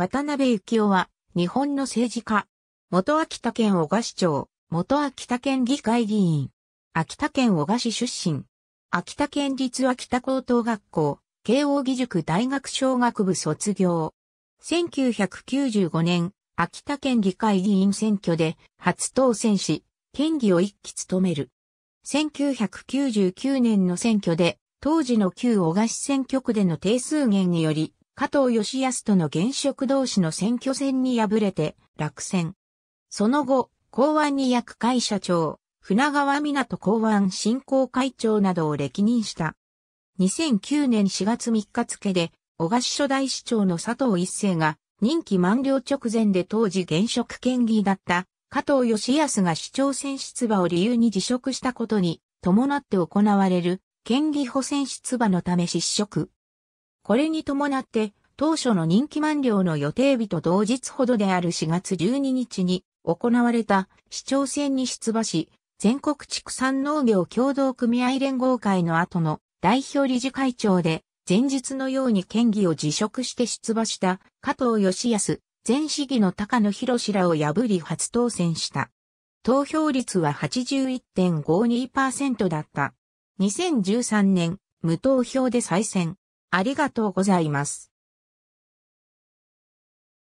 渡辺幸雄は、日本の政治家。元秋田県小賀市長、元秋田県議会議員。秋田県小賀市出身。秋田県立秋田高等学校、慶応義塾大学小学部卒業。1995年、秋田県議会議員選挙で初当選し、県議を一期務める。1999年の選挙で、当時の旧小賀市選挙区での定数減により、加藤義康との現職同士の選挙戦に敗れて落選。その後、公安に役会社長、船川港公安振興会長などを歴任した。2009年4月3日付で、小賀市初代市長の佐藤一世が、任期満了直前で当時現職県議だった加藤義康が市長選出馬を理由に辞職したことに伴って行われる県議補選出馬のため失職。これに伴って、当初の人気満了の予定日と同日ほどである4月12日に行われた市長選に出馬し、全国畜産農業協同組合連合会の後の代表理事会長で、前日のように県議を辞職して出馬した加藤義康、前市議の高野博士らを破り初当選した。投票率は81.52%だった。2013年、無投票で再選。ありがとうございます。